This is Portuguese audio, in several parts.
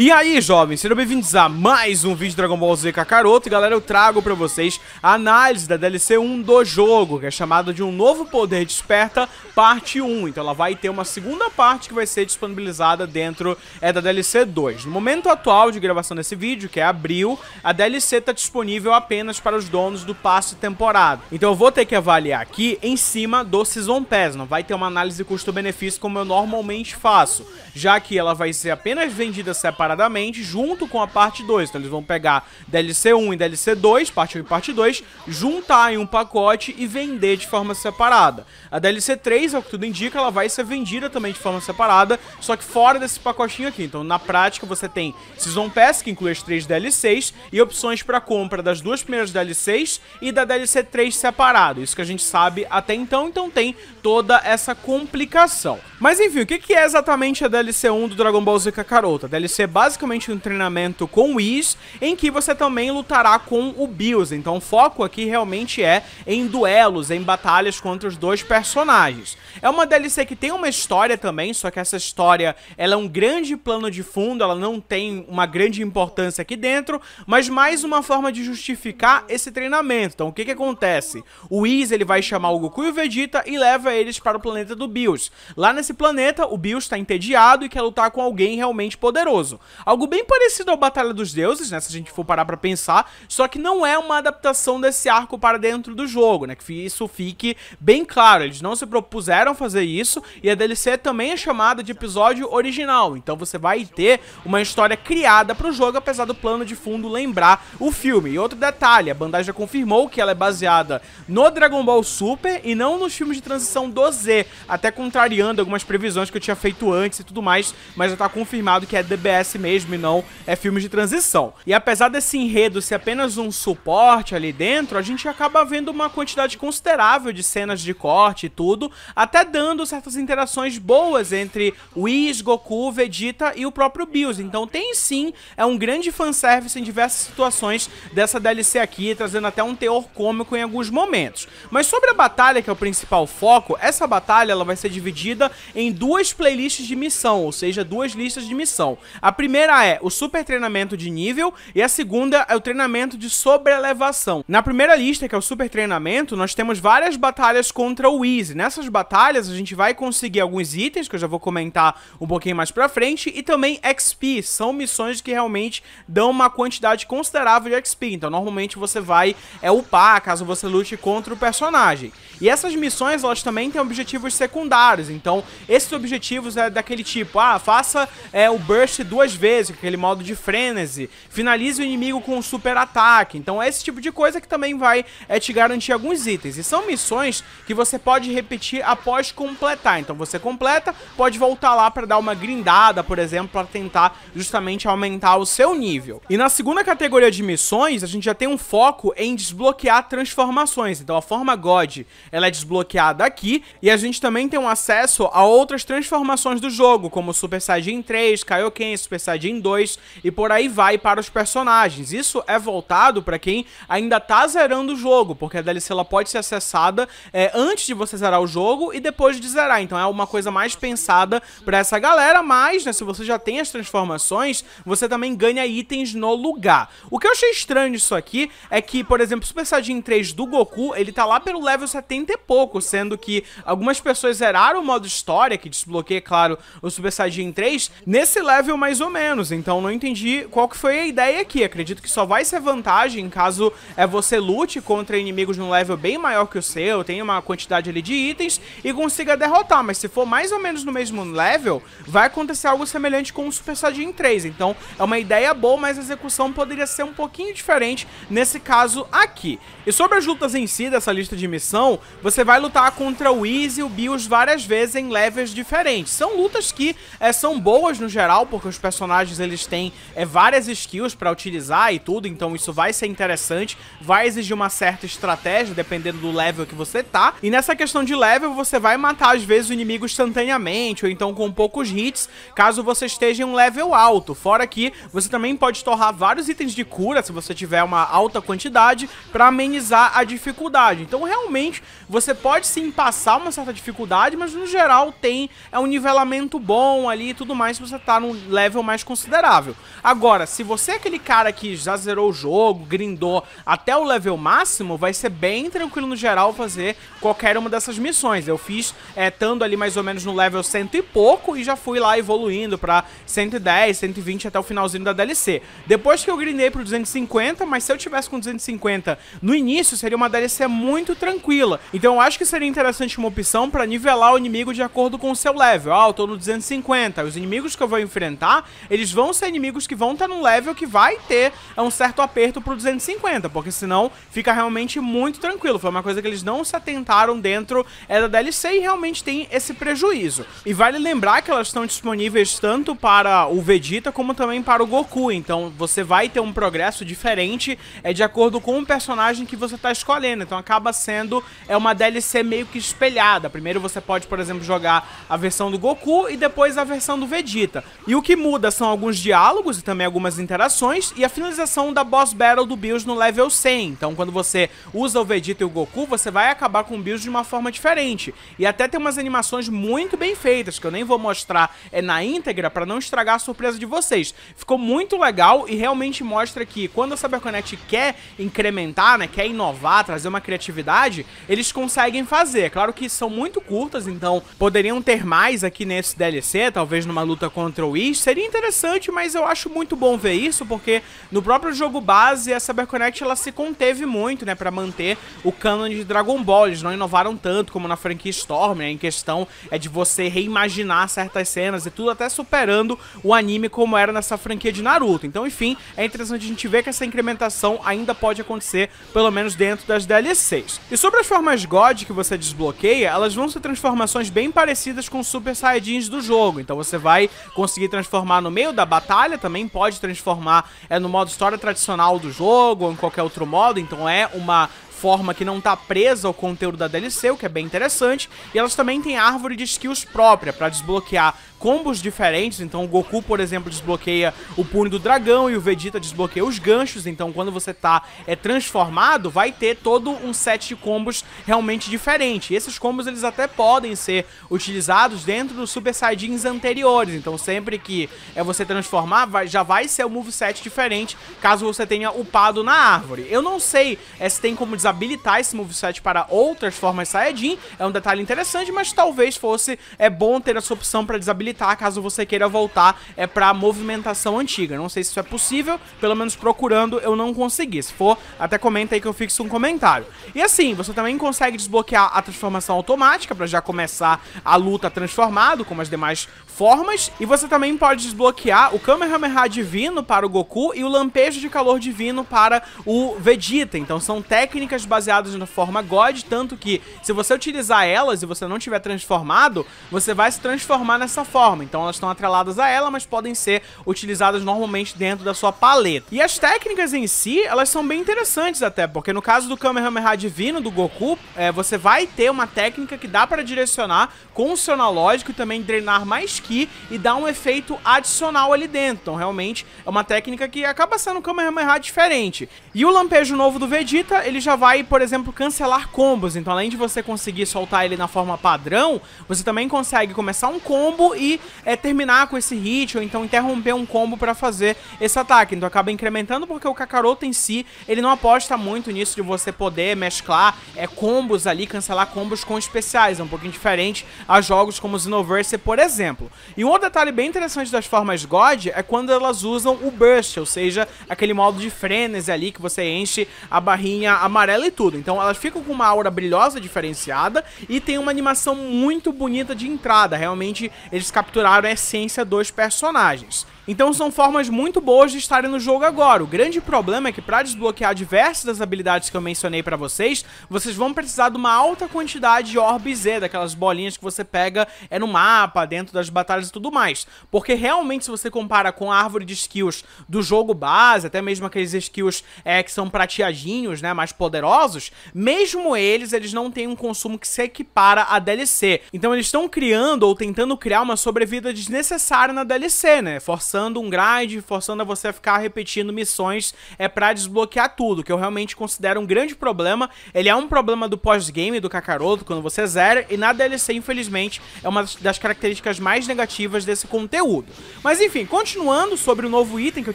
E aí, jovens, sejam bem-vindos a mais um vídeo de Dragon Ball Z Kakaroto E galera, eu trago pra vocês a análise da DLC 1 do jogo Que é chamada de um novo poder desperta, parte 1 Então ela vai ter uma segunda parte que vai ser disponibilizada dentro é, da DLC 2 No momento atual de gravação desse vídeo, que é abril A DLC tá disponível apenas para os donos do passe temporada Então eu vou ter que avaliar aqui em cima do Season Pass Não vai ter uma análise custo-benefício como eu normalmente faço Já que ela vai ser apenas vendida separada separadamente, junto com a parte 2. Então eles vão pegar DLC 1 e DLC 2, parte 1 e parte 2, juntar em um pacote e vender de forma separada. A DLC 3, ao que tudo indica, ela vai ser vendida também de forma separada, só que fora desse pacotinho aqui. Então, na prática, você tem Season Pass, que inclui as três DLCs, e opções para compra das duas primeiras DLCs e da DLC 3 separado. Isso que a gente sabe até então, então tem toda essa complicação. Mas enfim, o que é exatamente a DLC 1 do Dragon Ball Z Kakaroto? A DLC basicamente um treinamento com o Whis, em que você também lutará com o Bills. Então o foco aqui realmente é em duelos, em batalhas contra os dois personagens. É uma DLC que tem uma história também, só que essa história ela é um grande plano de fundo, ela não tem uma grande importância aqui dentro, mas mais uma forma de justificar esse treinamento. Então o que que acontece? O Wiz ele vai chamar o Goku e o Vegeta e leva eles para o planeta do Bills. Lá nesse planeta, o Bills está entediado e quer lutar com alguém realmente poderoso. Algo bem parecido ao Batalha dos Deuses, né, se a gente for parar pra pensar, só que não é uma adaptação desse arco para dentro do jogo, né, que isso fique bem claro, eles não se propuseram fazer isso, e a DLC também é chamada de episódio original, então você vai ter uma história criada pro jogo, apesar do plano de fundo lembrar o filme. E outro detalhe, a Bandai já confirmou que ela é baseada no Dragon Ball Super e não nos filmes de transição do Z, até contrariando algumas previsões que eu tinha feito antes e tudo mais, mas já tá confirmado que é DBS acontece mesmo e não é filme de transição. E apesar desse enredo ser apenas um suporte ali dentro, a gente acaba vendo uma quantidade considerável de cenas de corte e tudo, até dando certas interações boas entre Whis, Goku, Vegeta e o próprio Bills. Então tem sim, é um grande fanservice em diversas situações dessa DLC aqui, trazendo até um teor cômico em alguns momentos. Mas sobre a batalha, que é o principal foco, essa batalha ela vai ser dividida em duas playlists de missão, ou seja, duas listas de missão. A primeira é o super treinamento de nível e a segunda é o treinamento de sobrelevação. Na primeira lista, que é o super treinamento, nós temos várias batalhas contra o Easy. Nessas batalhas, a gente vai conseguir alguns itens, que eu já vou comentar um pouquinho mais pra frente, e também XP. São missões que realmente dão uma quantidade considerável de XP. Então, normalmente você vai é, upar, caso você lute contra o personagem. E essas missões, elas também têm objetivos secundários. Então, esses objetivos é daquele tipo, ah, faça é, o Burst duas duas vezes, aquele modo de frenesi, finalize o inimigo com um super ataque. Então é esse tipo de coisa que também vai é, te garantir alguns itens. E são missões que você pode repetir após completar. Então você completa, pode voltar lá para dar uma grindada, por exemplo, para tentar justamente aumentar o seu nível. E na segunda categoria de missões, a gente já tem um foco em desbloquear transformações. Então a forma God, ela é desbloqueada aqui e a gente também tem um acesso a outras transformações do jogo, como Super Saiyajin 3, Kaioken, Super Super Saiyajin 2 e por aí vai para os personagens. Isso é voltado para quem ainda tá zerando o jogo, porque a DLC ela pode ser acessada é, antes de você zerar o jogo e depois de zerar. Então é uma coisa mais pensada para essa galera, mas né, se você já tem as transformações, você também ganha itens no lugar. O que eu achei estranho disso aqui é que, por exemplo, Super Saiyajin 3 do Goku, ele tá lá pelo level 70 e pouco, sendo que algumas pessoas zeraram o modo história, que desbloqueia, claro, o Super Saiyajin 3, nesse level mais ou ou menos, então não entendi qual que foi a ideia aqui. Acredito que só vai ser vantagem caso é, você lute contra inimigos num level bem maior que o seu, tenha uma quantidade ali de itens e consiga derrotar, mas se for mais ou menos no mesmo level, vai acontecer algo semelhante com o Super Saiyajin 3, então é uma ideia boa, mas a execução poderia ser um pouquinho diferente nesse caso aqui. E sobre as lutas em si dessa lista de missão, você vai lutar contra o Easy e o Bios várias vezes em levels diferentes. São lutas que é, são boas no geral, porque os personagens personagens eles têm é, várias skills para utilizar e tudo, então isso vai ser interessante, vai exigir uma certa estratégia, dependendo do level que você tá. E nessa questão de level, você vai matar às vezes o inimigo instantaneamente, ou então com poucos hits, caso você esteja em um level alto. Fora que você também pode torrar vários itens de cura, se você tiver uma alta quantidade, para amenizar a dificuldade. Então realmente, você pode sim passar uma certa dificuldade, mas no geral tem é um nivelamento bom ali e tudo mais se você tá num level mais considerável. Agora, se você é aquele cara que já zerou o jogo, grindou até o level máximo, vai ser bem tranquilo no geral fazer qualquer uma dessas missões. Eu fiz é, estando ali mais ou menos no level cento e pouco e já fui lá evoluindo pra 110, 120 até o finalzinho da DLC. Depois que eu grindei pro 250, mas se eu tivesse com 250 no início, seria uma DLC muito tranquila. Então eu acho que seria interessante uma opção para nivelar o inimigo de acordo com o seu level. Ah, eu tô no 250, os inimigos que eu vou enfrentar eles vão ser inimigos que vão estar num level que vai ter um certo aperto pro 250, porque senão fica realmente muito tranquilo. Foi uma coisa que eles não se atentaram dentro é da DLC e realmente tem esse prejuízo. E vale lembrar que elas estão disponíveis tanto para o Vegeta como também para o Goku, então você vai ter um progresso diferente é, de acordo com o personagem que você está escolhendo, então acaba sendo é uma DLC meio que espelhada. Primeiro você pode, por exemplo, jogar a versão do Goku e depois a versão do Vegeta. E o que muda muda são alguns diálogos e também algumas interações e a finalização da boss battle do Bills no level 100. Então quando você usa o Vegeta e o Goku, você vai acabar com o Bills de uma forma diferente. E até tem umas animações muito bem feitas, que eu nem vou mostrar é, na íntegra para não estragar a surpresa de vocês. Ficou muito legal e realmente mostra que quando a CyberConnect quer incrementar, né, quer inovar, trazer uma criatividade, eles conseguem fazer. É claro que são muito curtas, então poderiam ter mais aqui nesse DLC, talvez numa luta contra o Whis, seria interessante, mas eu acho muito bom ver isso, porque no próprio jogo base, a CyberConnect ela se conteve muito, né, pra manter o canon de Dragon Ball. Eles não inovaram tanto como na franquia Storm, né, em questão é de você reimaginar certas cenas e tudo, até superando o anime como era nessa franquia de Naruto. Então, enfim, é interessante a gente ver que essa incrementação ainda pode acontecer, pelo menos dentro das DLCs. E sobre as formas God que você desbloqueia, elas vão ser transformações bem parecidas com os Super Saiyajins do jogo. Então você vai conseguir transformar transformar no meio da batalha, também pode transformar é, no modo história tradicional do jogo ou em qualquer outro modo, então é uma forma que não tá presa ao conteúdo da DLC, o que é bem interessante, e elas também têm árvore de skills própria para desbloquear combos diferentes, então o Goku, por exemplo, desbloqueia o punho do dragão e o Vegeta desbloqueia os ganchos, então quando você tá é, transformado, vai ter todo um set de combos realmente diferente. E esses combos eles até podem ser utilizados dentro dos Super Saiyajins anteriores, então sempre que é você transformar, vai, já vai ser um moveset diferente, caso você tenha upado na árvore. Eu não sei é, se tem como desabilitar esse moveset para outras formas Saiyajin, é um detalhe interessante, mas talvez fosse é bom ter essa opção para desabilitar caso você queira voltar é para movimentação antiga. Não sei se isso é possível, pelo menos procurando eu não consegui. Se for, até comenta aí que eu fixo um comentário. E assim, você também consegue desbloquear a transformação automática para já começar a luta transformado, como as demais formas, e você também pode desbloquear o Kamehameha divino para o Goku e o lampejo de calor divino para o Vegeta. Então são técnicas mecânicas baseadas na forma God, tanto que se você utilizar elas e você não tiver transformado, você vai se transformar nessa forma. Então elas estão atreladas a ela, mas podem ser utilizadas normalmente dentro da sua paleta. E as técnicas em si, elas são bem interessantes até, porque no caso do Kamehameha Divino, do Goku, é, você vai ter uma técnica que dá para direcionar com o seu analógico e também drenar mais Ki e dar um efeito adicional ali dentro. Então realmente é uma técnica que acaba sendo um Kamehameha diferente. E o Lampejo Novo do Vegeta, ele já vai vai, por exemplo, cancelar combos. Então, além de você conseguir soltar ele na forma padrão, você também consegue começar um combo e é, terminar com esse hit, ou então interromper um combo para fazer esse ataque. Então, acaba incrementando porque o Kakaroto em si, ele não aposta muito nisso de você poder mesclar é, combos ali, cancelar combos com especiais. É um pouquinho diferente a jogos como o Xenoverse, por exemplo. E um outro detalhe bem interessante das formas God é quando elas usam o Burst, ou seja, aquele modo de frenesi ali que você enche a barrinha amarela e tudo. Então elas ficam com uma aura brilhosa diferenciada e tem uma animação muito bonita de entrada. Realmente eles capturaram a essência dos personagens. Então são formas muito boas de estarem no jogo agora. O grande problema é que para desbloquear diversas das habilidades que eu mencionei para vocês, vocês vão precisar de uma alta quantidade de Orb Z, daquelas bolinhas que você pega é no mapa, dentro das batalhas e tudo mais. Porque realmente se você compara com a árvore de skills do jogo base, até mesmo aqueles skills é, que são prateadinhos, né, mais poderosos, poderosos, mesmo eles, eles não têm um consumo que se equipara a DLC. Então eles estão criando ou tentando criar uma sobrevida desnecessária na DLC, né? Forçando um grind, forçando a você ficar repetindo missões é para desbloquear tudo, que eu realmente considero um grande problema. Ele é um problema do pós-game do Kakaroto, quando você zera, e na DLC, infelizmente, é uma das características mais negativas desse conteúdo. Mas enfim, continuando sobre o novo item que eu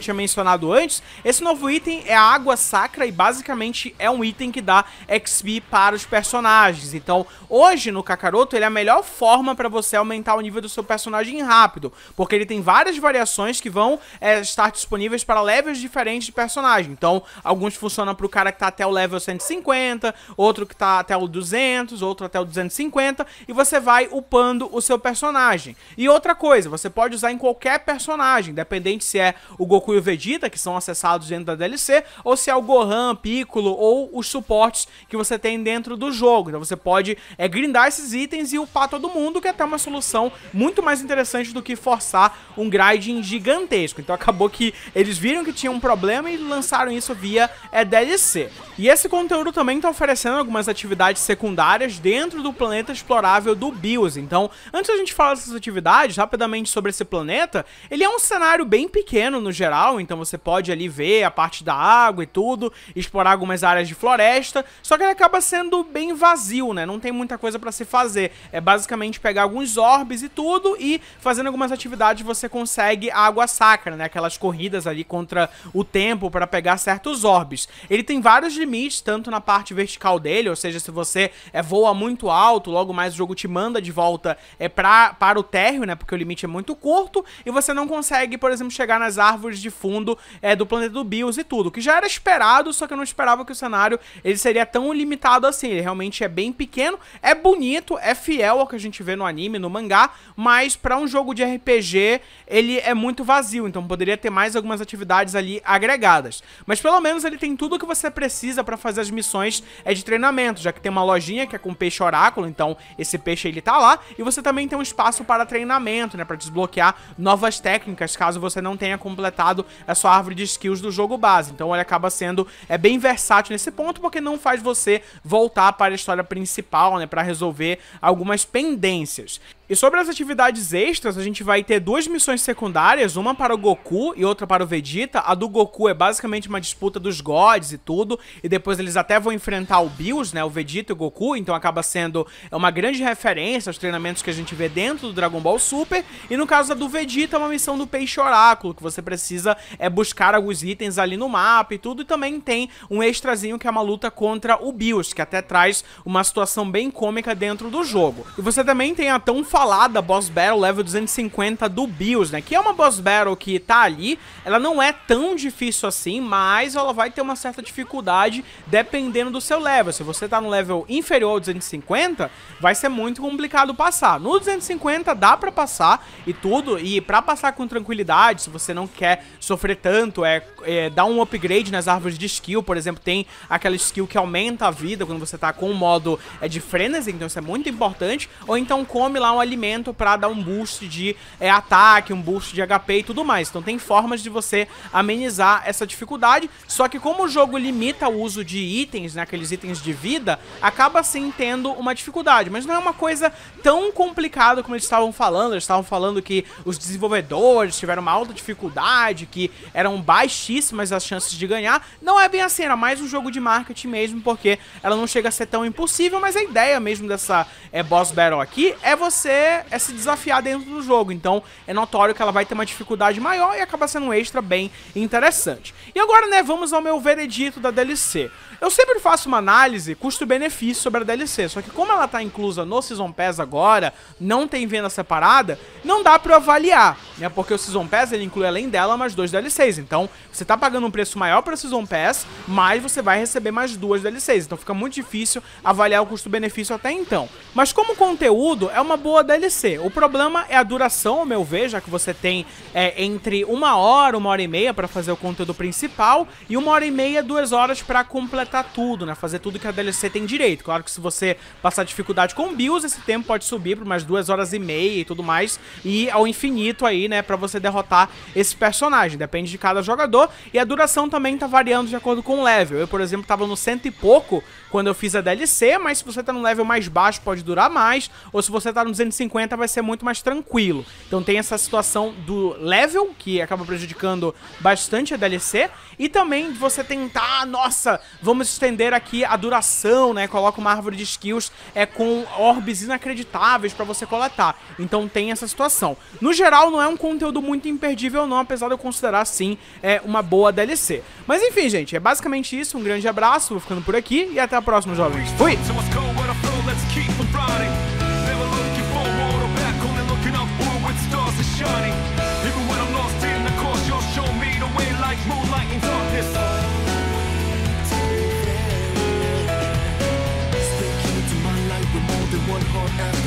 tinha mencionado antes, esse novo item é a água sacra e basicamente é um item tem que dá XP para os personagens. Então, hoje no Kakaroto, ele é a melhor forma para você aumentar o nível do seu personagem rápido, porque ele tem várias variações que vão é, estar disponíveis para levels diferentes de personagem. Então, alguns funcionam para o cara que está até o level 150, outro que está até o 200, outro até o 250, e você vai upando o seu personagem. E outra coisa, você pode usar em qualquer personagem, independente se é o Goku e o Vegeta, que são acessados dentro da DLC, ou se é o Gohan, Piccolo ou o os suportes que você tem dentro do jogo. Então você pode é, grindar esses itens e upar todo mundo, que é até uma solução muito mais interessante do que forçar um grinding gigantesco. Então acabou que eles viram que tinha um problema e lançaram isso via é, DLC. E esse conteúdo também está oferecendo algumas atividades secundárias dentro do planeta explorável do BIOS. Então, antes da gente falar dessas atividades, rapidamente sobre esse planeta, ele é um cenário bem pequeno no geral, então você pode ali ver a parte da água e tudo, explorar algumas áreas de floresta, floresta, só que ele acaba sendo bem vazio, né? Não tem muita coisa para se fazer. É basicamente pegar alguns orbes e tudo e fazendo algumas atividades você consegue água sacra, né? Aquelas corridas ali contra o tempo para pegar certos orbes. Ele tem vários limites, tanto na parte vertical dele, ou seja, se você é, voa muito alto, logo mais o jogo te manda de volta é, pra, para o térreo, né? Porque o limite é muito curto e você não consegue, por exemplo, chegar nas árvores de fundo é, do planeta do Bios e tudo, que já era esperado, só que eu não esperava que o cenário ele seria tão limitado assim. Ele realmente é bem pequeno, é bonito, é fiel ao que a gente vê no anime, no mangá, mas para um jogo de RPG ele é muito vazio, então poderia ter mais algumas atividades ali agregadas. Mas pelo menos ele tem tudo o que você precisa para fazer as missões é de treinamento, já que tem uma lojinha que é com peixe oráculo, então esse peixe ele tá lá, e você também tem um espaço para treinamento, né, para desbloquear novas técnicas, caso você não tenha completado a sua árvore de skills do jogo base. Então ele acaba sendo é bem versátil nesse ponto porque não faz você voltar para a história principal, né, para resolver algumas pendências. E sobre as atividades extras, a gente vai ter duas missões secundárias, uma para o Goku e outra para o Vegeta. A do Goku é basicamente uma disputa dos gods e tudo, e depois eles até vão enfrentar o Bills, né, o Vegeta e o Goku, então acaba sendo é uma grande referência aos treinamentos que a gente vê dentro do Dragon Ball Super. E no caso da do Vegeta, é uma missão do Peixe Oráculo, que você precisa é buscar alguns itens ali no mapa e tudo, e também tem um extrazinho que é uma luta contra o Bills, que até traz uma situação bem cômica dentro do jogo. E você também tem a tão falar da boss battle level 250 do Bills, né? Que é uma boss battle que tá ali, ela não é tão difícil assim, mas ela vai ter uma certa dificuldade dependendo do seu level. Se você tá no level inferior ao 250, vai ser muito complicado passar. No 250 dá pra passar e tudo, e pra passar com tranquilidade, se você não quer sofrer tanto, é, é dar um upgrade nas árvores de skill, por exemplo, tem aquela skill que aumenta a vida quando você tá com o modo é, de frenesi, então isso é muito importante, ou então come lá um alimento para dar um boost de é, ataque, um boost de HP e tudo mais. Então tem formas de você amenizar essa dificuldade, só que como o jogo limita o uso de itens, né, aqueles itens de vida, acaba sim tendo uma dificuldade, mas não é uma coisa tão complicada como eles estavam falando, eles estavam falando que os desenvolvedores tiveram uma alta dificuldade, que eram baixíssimas as chances de ganhar, não é bem assim, era mais um jogo de marketing mesmo, porque ela não chega a ser tão impossível, mas a ideia mesmo dessa é, boss battle aqui é você é se desafiar dentro do jogo. Então é notório que ela vai ter uma dificuldade maior e acaba sendo um extra bem interessante. E agora, né, vamos ao meu veredito da DLC. Eu sempre faço uma análise custo-benefício sobre a DLC, só que como ela tá inclusa no Season Pass agora, não tem venda separada, não dá para avaliar, né? Porque o Season Pass ele inclui além dela mais dois DLCs. Então, você tá pagando um preço maior para Season Pass, mas você vai receber mais duas DLCs. Então, fica muito difícil avaliar o custo-benefício até então. Mas como conteúdo, é uma boa DLC. O problema é a duração, ao meu ver, já que você tem é, entre uma hora, uma hora e meia para fazer o conteúdo principal e uma hora e meia, duas horas para completar tudo, né? Fazer tudo que a DLC tem direito. Claro que se você passar dificuldade com builds, esse tempo pode subir para umas duas horas e meia e tudo mais e ao infinito aí, né? Para você derrotar esse personagem. Depende de cada jogador e a duração também tá variando de acordo com o level. Eu, por exemplo, tava no cento e pouco quando eu fiz a DLC, mas se você tá no level mais baixo pode durar mais, ou se você tá no 250 150 vai ser muito mais tranquilo. Então tem essa situação do level, que acaba prejudicando bastante a DLC, e também de você tentar, ah, nossa, vamos estender aqui a duração, né? Coloca uma árvore de skills é, com orbes inacreditáveis para você coletar. Então tem essa situação. No geral, não é um conteúdo muito imperdível não, apesar de eu considerar, sim, é uma boa DLC. Mas enfim, gente, é basicamente isso. Um grande abraço, vou ficando por aqui e até a próxima, jovens. Fui!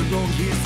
don't hear